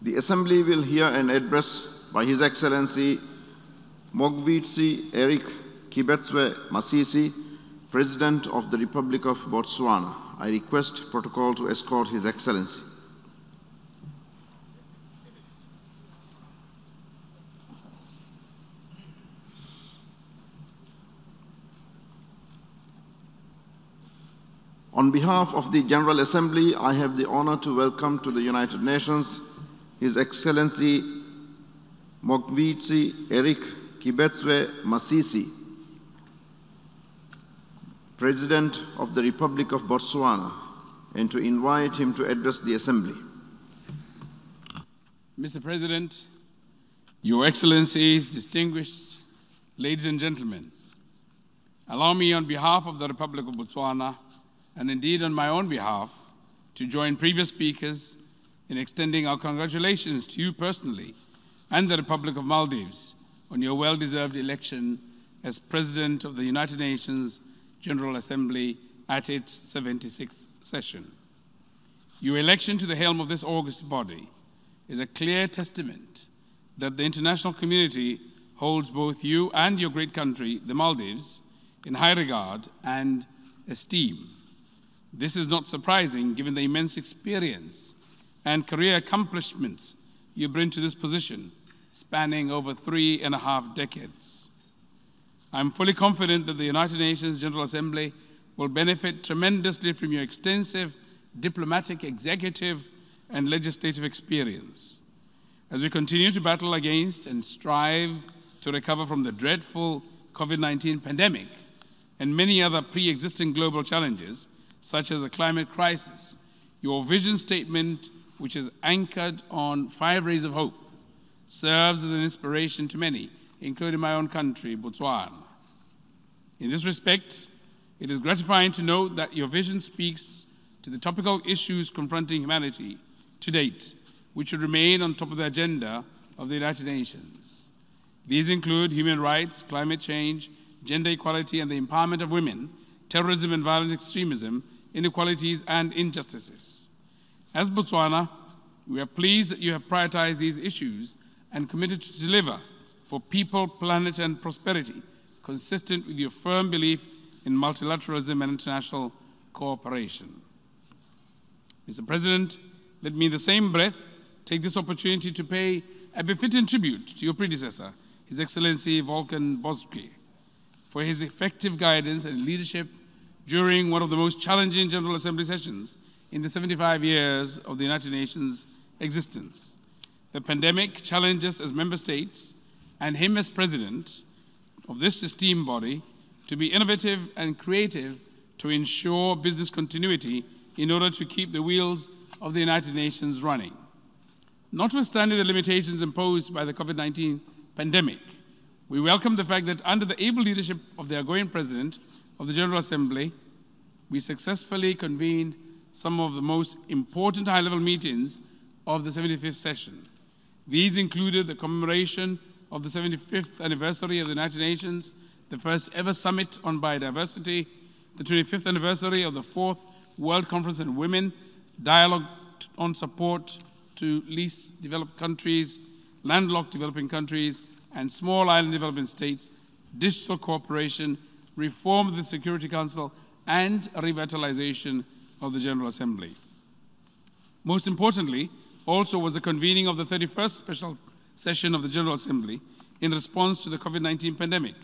The Assembly will hear an address by His Excellency Mogwitsi Eric Kibetswe Masisi, President of the Republic of Botswana. I request protocol to escort His Excellency. On behalf of the General Assembly, I have the honor to welcome to the United Nations his Excellency Mokvitsi Eric Kibetswe Masisi, President of the Republic of Botswana, and to invite him to address the Assembly. Mr. President, Your Excellencies, distinguished ladies and gentlemen, allow me on behalf of the Republic of Botswana, and indeed on my own behalf, to join previous speakers in extending our congratulations to you personally and the Republic of Maldives on your well-deserved election as President of the United Nations General Assembly at its 76th session. Your election to the helm of this august body is a clear testament that the international community holds both you and your great country, the Maldives, in high regard and esteem. This is not surprising given the immense experience and career accomplishments you bring to this position, spanning over three and a half decades. I'm fully confident that the United Nations General Assembly will benefit tremendously from your extensive diplomatic, executive, and legislative experience. As we continue to battle against and strive to recover from the dreadful COVID 19 pandemic and many other pre existing global challenges, such as the climate crisis, your vision statement which is anchored on five rays of hope, serves as an inspiration to many, including my own country, Botswana. In this respect, it is gratifying to note that your vision speaks to the topical issues confronting humanity to date, which should remain on top of the agenda of the United Nations. These include human rights, climate change, gender equality and the empowerment of women, terrorism and violent extremism, inequalities and injustices. As Botswana, we are pleased that you have prioritized these issues and committed to deliver for people, planet, and prosperity, consistent with your firm belief in multilateralism and international cooperation. Mr. President, let me in the same breath take this opportunity to pay a befitting tribute to your predecessor, His Excellency Volkan Bozkir, for his effective guidance and leadership during one of the most challenging General Assembly sessions in the 75 years of the United Nations existence. The pandemic challenges as member states and him as president of this esteemed body to be innovative and creative to ensure business continuity in order to keep the wheels of the United Nations running. Notwithstanding the limitations imposed by the COVID-19 pandemic, we welcome the fact that under the able leadership of the outgoing President of the General Assembly, we successfully convened some of the most important high level meetings of the 75th session. These included the commemoration of the 75th anniversary of the United Nations, the first ever summit on biodiversity, the 25th anniversary of the fourth World Conference on Women, dialogue on support to least developed countries, landlocked developing countries, and small island developing states, digital cooperation, reform of the Security Council, and revitalization of the General Assembly. Most importantly, also was the convening of the 31st special session of the General Assembly in response to the COVID-19 pandemic,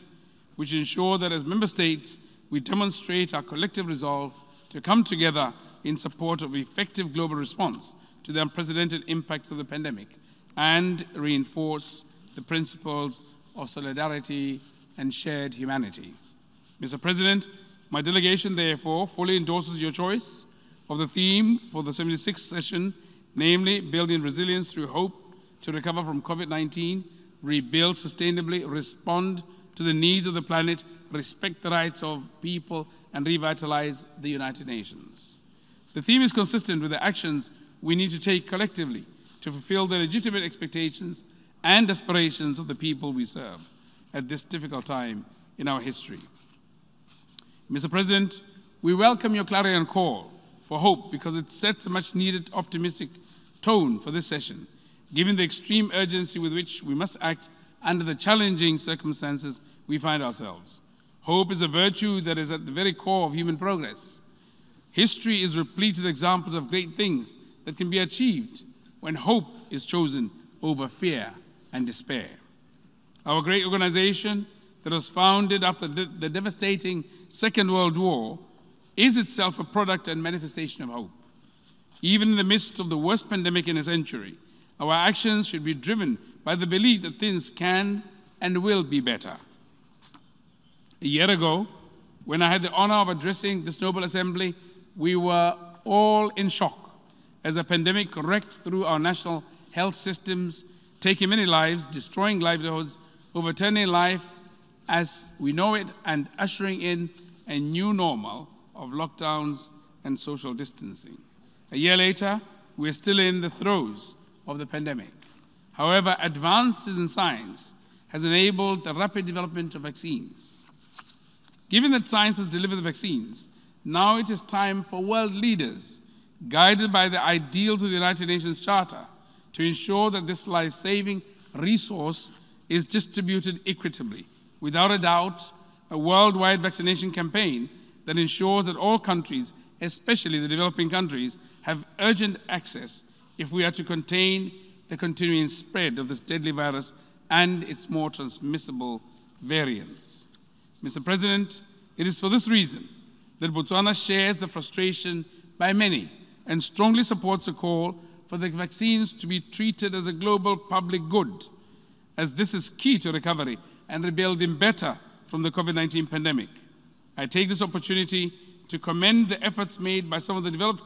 which ensured that as member states, we demonstrate our collective resolve to come together in support of effective global response to the unprecedented impacts of the pandemic and reinforce the principles of solidarity and shared humanity. Mr. President, my delegation therefore fully endorses your choice of the theme for the 76th session, namely building resilience through hope to recover from COVID-19, rebuild sustainably, respond to the needs of the planet, respect the rights of people, and revitalize the United Nations. The theme is consistent with the actions we need to take collectively to fulfill the legitimate expectations and aspirations of the people we serve at this difficult time in our history. Mr. President, we welcome your clarion call for hope because it sets a much needed optimistic tone for this session, given the extreme urgency with which we must act under the challenging circumstances we find ourselves. Hope is a virtue that is at the very core of human progress. History is replete with examples of great things that can be achieved when hope is chosen over fear and despair. Our great organization that was founded after the devastating Second World War is itself a product and manifestation of hope. Even in the midst of the worst pandemic in a century, our actions should be driven by the belief that things can and will be better. A year ago, when I had the honor of addressing this noble assembly, we were all in shock as a pandemic wrecked through our national health systems, taking many lives, destroying livelihoods, overturning life as we know it, and ushering in a new normal of lockdowns and social distancing. A year later, we're still in the throes of the pandemic. However, advances in science has enabled the rapid development of vaccines. Given that science has delivered the vaccines, now it is time for world leaders, guided by the ideals of the United Nations Charter, to ensure that this life-saving resource is distributed equitably. Without a doubt, a worldwide vaccination campaign that ensures that all countries, especially the developing countries, have urgent access if we are to contain the continuing spread of this deadly virus and its more transmissible variants. Mr. President, it is for this reason that Botswana shares the frustration by many and strongly supports a call for the vaccines to be treated as a global public good, as this is key to recovery and rebuilding better from the COVID 19 pandemic. I take this opportunity to commend the efforts made by some of the developed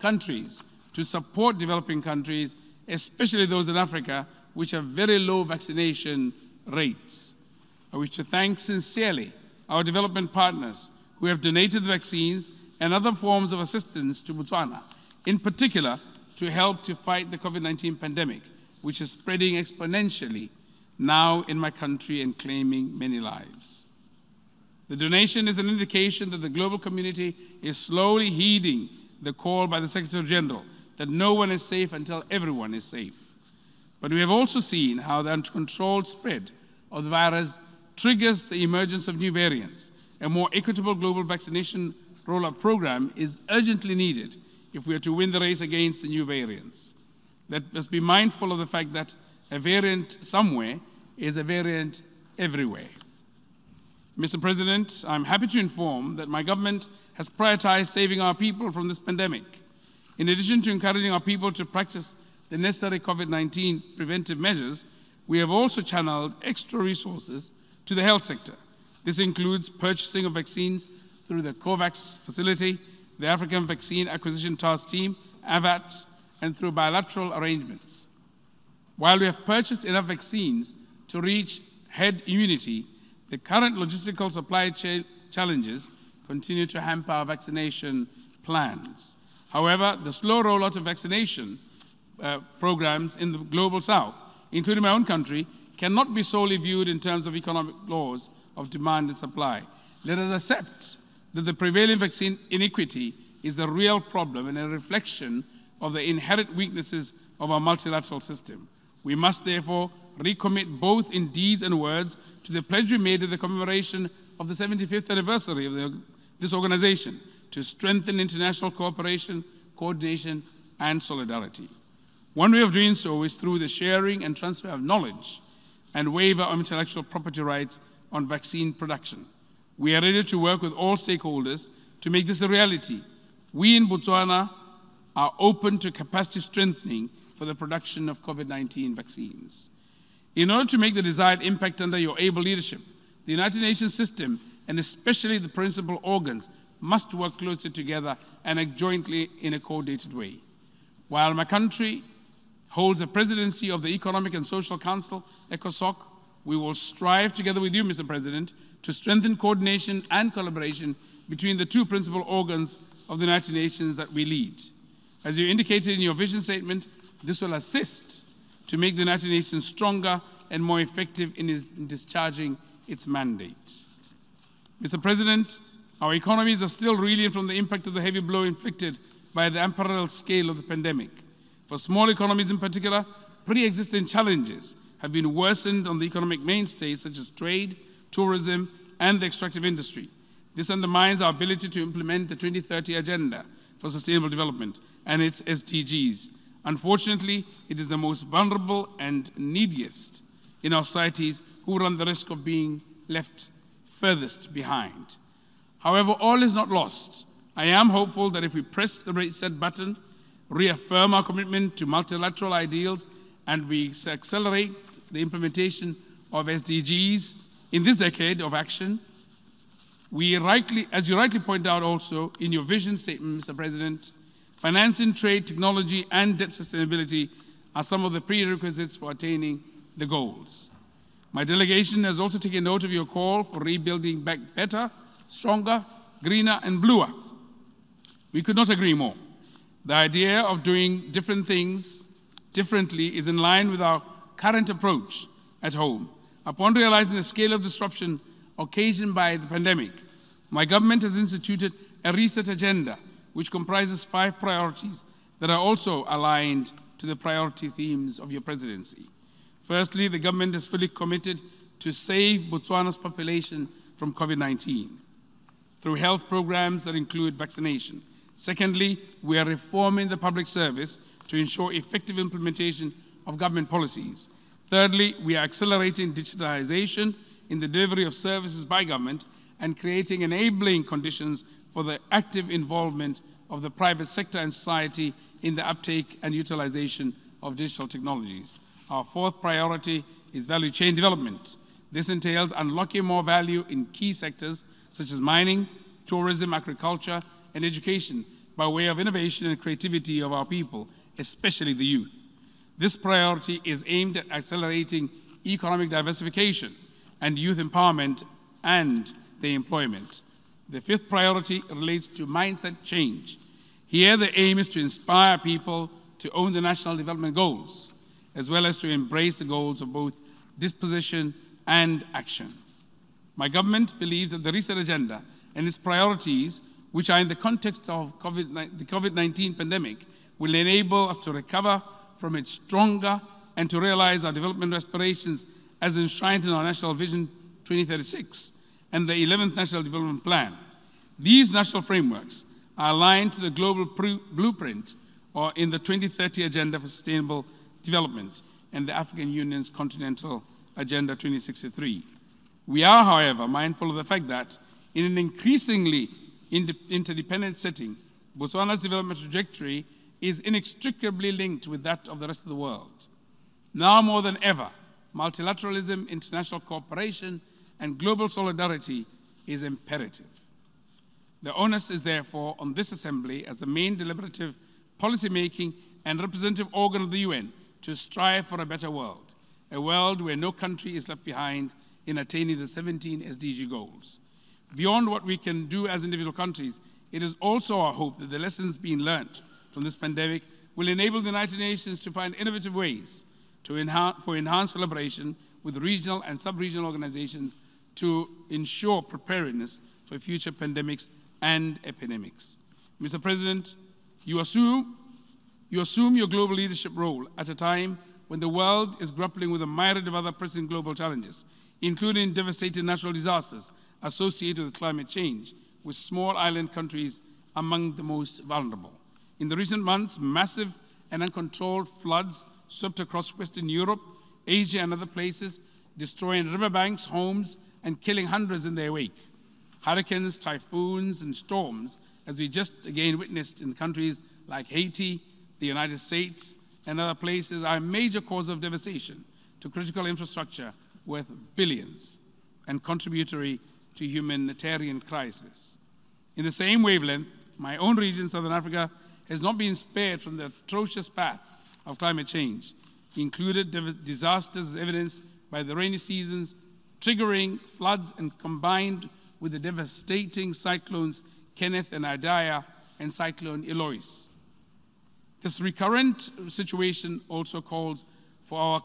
countries to support developing countries, especially those in Africa, which have very low vaccination rates. I wish to thank sincerely our development partners who have donated vaccines and other forms of assistance to Botswana, in particular to help to fight the COVID-19 pandemic, which is spreading exponentially now in my country and claiming many lives. The donation is an indication that the global community is slowly heeding the call by the Secretary General that no one is safe until everyone is safe. But we have also seen how the uncontrolled spread of the virus triggers the emergence of new variants. A more equitable global vaccination rollout program is urgently needed if we are to win the race against the new variants. Let us be mindful of the fact that a variant somewhere is a variant everywhere. Mr. President, I'm happy to inform that my government has prioritized saving our people from this pandemic. In addition to encouraging our people to practice the necessary COVID-19 preventive measures, we have also channeled extra resources to the health sector. This includes purchasing of vaccines through the COVAX facility, the African Vaccine Acquisition Task Team, AVAT, and through bilateral arrangements. While we have purchased enough vaccines to reach herd immunity, the current logistical supply chain challenges continue to hamper our vaccination plans. However, the slow rollout of vaccination uh, programs in the global south, including my own country, cannot be solely viewed in terms of economic laws of demand and supply. Let us accept that the prevailing vaccine inequity is the real problem and a reflection of the inherent weaknesses of our multilateral system. We must therefore recommit both in deeds and words to the pledge we made at the commemoration of the 75th anniversary of the, this organization to strengthen international cooperation, coordination, and solidarity. One way of doing so is through the sharing and transfer of knowledge and waiver of intellectual property rights on vaccine production. We are ready to work with all stakeholders to make this a reality. We in Botswana are open to capacity strengthening for the production of COVID 19 vaccines. In order to make the desired impact under your able leadership, the United Nations system, and especially the principal organs, must work closely together and act jointly in a coordinated way. While my country holds the presidency of the Economic and Social Council, ECOSOC, we will strive together with you, Mr. President, to strengthen coordination and collaboration between the two principal organs of the United Nations that we lead. As you indicated in your vision statement, this will assist to make the United Nations stronger and more effective in, in discharging its mandate. Mr. President, our economies are still reeling from the impact of the heavy blow inflicted by the unparalleled scale of the pandemic. For small economies in particular, pre-existing challenges have been worsened on the economic mainstays such as trade, tourism, and the extractive industry. This undermines our ability to implement the 2030 Agenda for Sustainable Development and its SDGs, Unfortunately, it is the most vulnerable and neediest in our societies who run the risk of being left furthest behind. However, all is not lost. I am hopeful that if we press the reset button, reaffirm our commitment to multilateral ideals, and we accelerate the implementation of SDGs in this decade of action, we rightly, as you rightly point out also in your vision statement, Mr. President, Financing, trade, technology, and debt sustainability are some of the prerequisites for attaining the goals. My delegation has also taken note of your call for rebuilding back better, stronger, greener, and bluer. We could not agree more. The idea of doing different things differently is in line with our current approach at home. Upon realizing the scale of disruption occasioned by the pandemic, my government has instituted a reset agenda which comprises five priorities that are also aligned to the priority themes of your presidency. Firstly, the government is fully committed to save Botswana's population from COVID 19 through health programs that include vaccination. Secondly, we are reforming the public service to ensure effective implementation of government policies. Thirdly, we are accelerating digitalization in the delivery of services by government and creating enabling conditions for the active involvement of the private sector and society in the uptake and utilization of digital technologies. Our fourth priority is value chain development. This entails unlocking more value in key sectors such as mining, tourism, agriculture, and education by way of innovation and creativity of our people, especially the youth. This priority is aimed at accelerating economic diversification and youth empowerment and their employment. The fifth priority relates to mindset change. Here, the aim is to inspire people to own the national development goals, as well as to embrace the goals of both disposition and action. My government believes that the reset agenda and its priorities, which are in the context of COVID, the COVID 19 pandemic, will enable us to recover from it stronger and to realize our development aspirations as enshrined in our National Vision 2036 and the 11th National Development Plan. These national frameworks are aligned to the global blueprint or in the 2030 Agenda for Sustainable Development and the African Union's Continental Agenda 2063. We are, however, mindful of the fact that in an increasingly interdependent setting, Botswana's development trajectory is inextricably linked with that of the rest of the world. Now more than ever, multilateralism, international cooperation, and global solidarity is imperative. The onus is therefore on this Assembly as the main deliberative, policy-making and representative organ of the UN to strive for a better world, a world where no country is left behind in attaining the 17 SDG goals. Beyond what we can do as individual countries, it is also our hope that the lessons being learnt from this pandemic will enable the United Nations to find innovative ways to enhance, for enhanced collaboration with regional and sub-regional organizations to ensure preparedness for future pandemics and epidemics. Mr. President, you assume, you assume your global leadership role at a time when the world is grappling with a myriad of other pressing global challenges, including devastating natural disasters associated with climate change, with small island countries among the most vulnerable. In the recent months, massive and uncontrolled floods swept across Western Europe, Asia, and other places, destroying riverbanks, homes, and killing hundreds in their wake. Hurricanes, typhoons, and storms, as we just again witnessed in countries like Haiti, the United States, and other places, are a major cause of devastation to critical infrastructure worth billions and contributory to humanitarian crisis. In the same wavelength, my own region, Southern Africa, has not been spared from the atrocious path of climate change, included disasters as evidenced by the rainy seasons triggering floods and combined with the devastating cyclones Kenneth and Idaya and cyclone Eloise. This recurrent situation also calls for our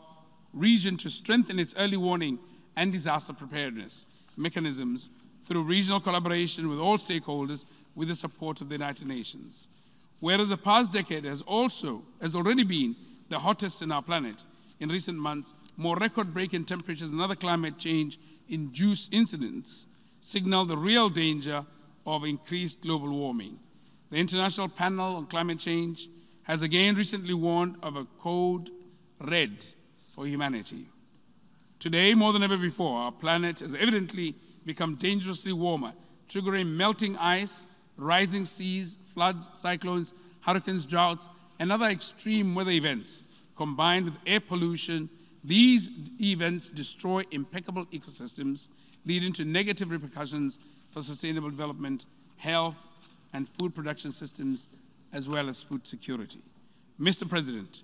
region to strengthen its early warning and disaster preparedness mechanisms through regional collaboration with all stakeholders with the support of the United Nations. Whereas the past decade has also has already been the hottest in our planet, in recent months more record-breaking temperatures and other climate change-induced incidents signal the real danger of increased global warming. The International Panel on Climate Change has again recently warned of a code red for humanity. Today, more than ever before, our planet has evidently become dangerously warmer, triggering melting ice, rising seas, floods, cyclones, hurricanes, droughts, and other extreme weather events, combined with air pollution these events destroy impeccable ecosystems, leading to negative repercussions for sustainable development, health, and food production systems, as well as food security. Mr. President,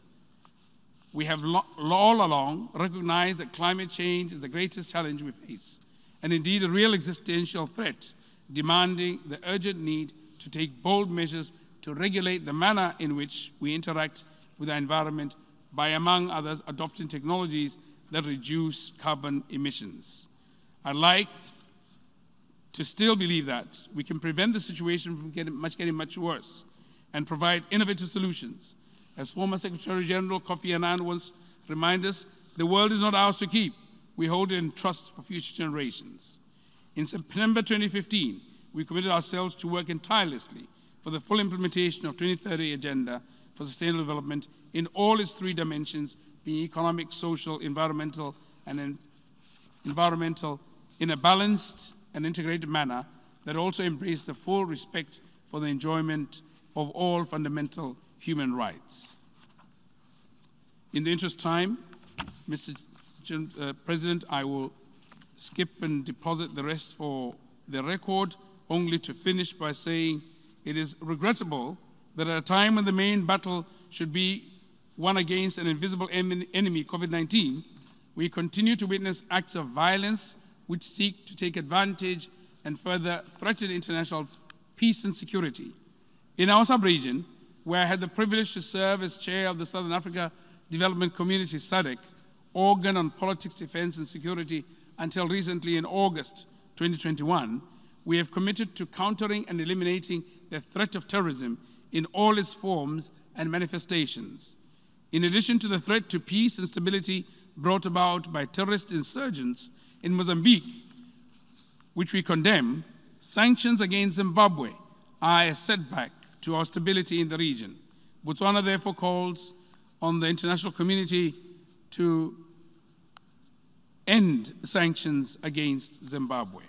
we have all along recognized that climate change is the greatest challenge we face, and indeed a real existential threat, demanding the urgent need to take bold measures to regulate the manner in which we interact with our environment by, among others, adopting technologies that reduce carbon emissions. I'd like to still believe that we can prevent the situation from getting much, getting much worse and provide innovative solutions. As former Secretary General Kofi Annan once reminded us, the world is not ours to keep. We hold it in trust for future generations. In September 2015, we committed ourselves to working tirelessly for the full implementation of 2030 Agenda for sustainable development in all its three dimensions, being economic, social, environmental, and environmental, in a balanced and integrated manner that also embraces the full respect for the enjoyment of all fundamental human rights. In the interest of time, Mr. uh, President, I will skip and deposit the rest for the record, only to finish by saying it is regrettable that at a time when the main battle should be won against an invisible enemy, COVID 19, we continue to witness acts of violence which seek to take advantage and further threaten international peace and security. In our sub region, where I had the privilege to serve as chair of the Southern Africa Development Community, SADC, organ on politics, defense, and security until recently in August 2021, we have committed to countering and eliminating the threat of terrorism in all its forms and manifestations. In addition to the threat to peace and stability brought about by terrorist insurgents in Mozambique, which we condemn, sanctions against Zimbabwe are a setback to our stability in the region. Botswana therefore calls on the international community to end sanctions against Zimbabwe.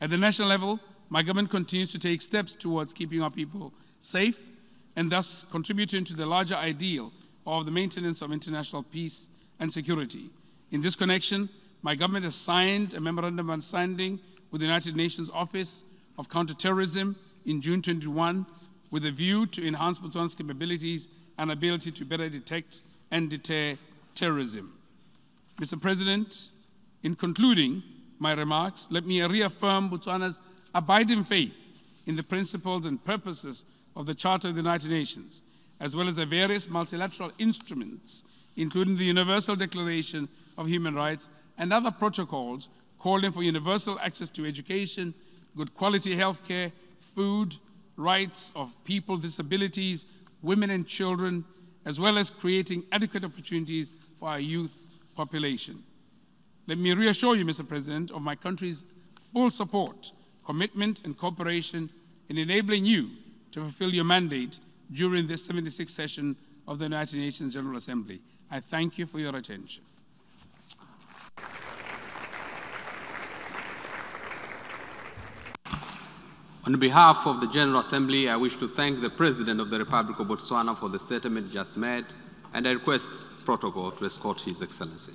At the national level, my government continues to take steps towards keeping our people safe, and thus contributing to the larger ideal of the maintenance of international peace and security. In this connection, my government has signed a memorandum of understanding with the United Nations Office of Counterterrorism in June 21 with a view to enhance Botswana's capabilities and ability to better detect and deter terrorism. Mr. President, in concluding my remarks, let me reaffirm Botswana's abiding faith in the principles and purposes of the Charter of the United Nations, as well as the various multilateral instruments, including the Universal Declaration of Human Rights and other protocols calling for universal access to education, good quality health care, food, rights of people with disabilities, women and children, as well as creating adequate opportunities for our youth population. Let me reassure you, Mr. President, of my country's full support, commitment, and cooperation in enabling you to fulfill your mandate during this 76th session of the United Nations General Assembly. I thank you for your attention. On behalf of the General Assembly, I wish to thank the President of the Republic of Botswana for the statement just made, and I request protocol to escort His Excellency.